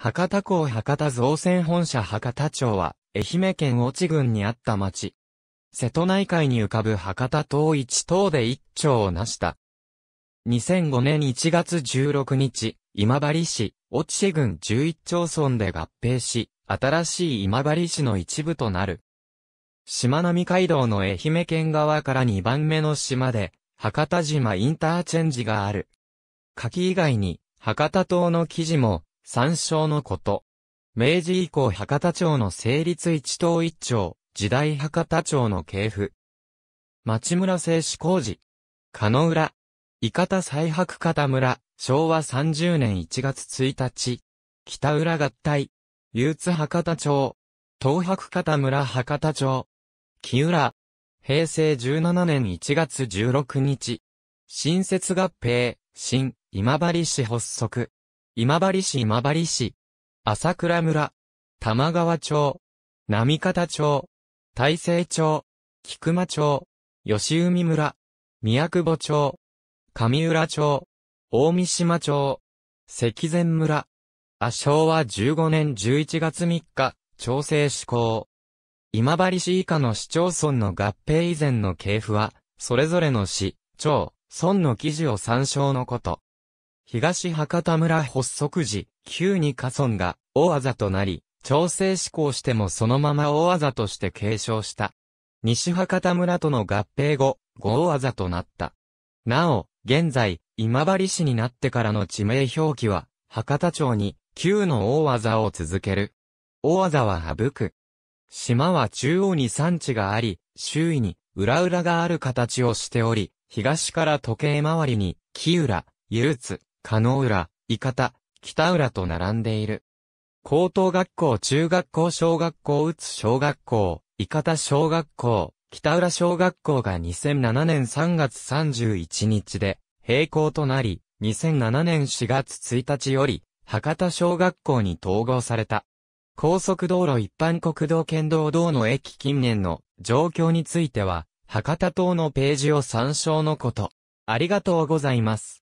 博多港博多造船本社博多町は、愛媛県越智郡にあった町。瀬戸内海に浮かぶ博多島一島で一町を成した。2005年1月16日、今治市、越智郡11町村で合併し、新しい今治市の一部となる。島並海道の愛媛県側から2番目の島で、博多島インターチェンジがある。柿以外に、博多島の記事も、参照のこと。明治以降博多町の成立一党一町、時代博多町の系譜。町村製紙工事。加野浦。伊方再白方村、昭和30年1月1日。北浦合体。憂津博多町。東博方村博多町。木浦。平成17年1月16日。新設合併、新、今治市発足。今治市今治市、朝倉村、玉川町、並方町、大成町、菊間町、吉海村、宮久保町、上浦町、大三島町、関前村。あ昭和15年11月3日、調整施行。今治市以下の市町村の合併以前の系譜は、それぞれの市、町、村の記事を参照のこと。東博多村発足時、旧に家村が大技となり、調整志向してもそのまま大技として継承した。西博多村との合併後、五大技となった。なお、現在、今治市になってからの地名表記は、博多町に、旧の大技を続ける。大技は省く。島は中央に山地があり、周囲に裏裏がある形をしており、東から時計回りに、木浦、ゆるつ、加納浦、伊方、北浦と並んでいる。高等学校、中学校、小学校、宇津小学校、伊方小学校、北浦小学校が2007年3月31日で閉校となり、2007年4月1日より、博多小学校に統合された。高速道路一般国道県道道の駅近年の状況については、博多島のページを参照のこと。ありがとうございます。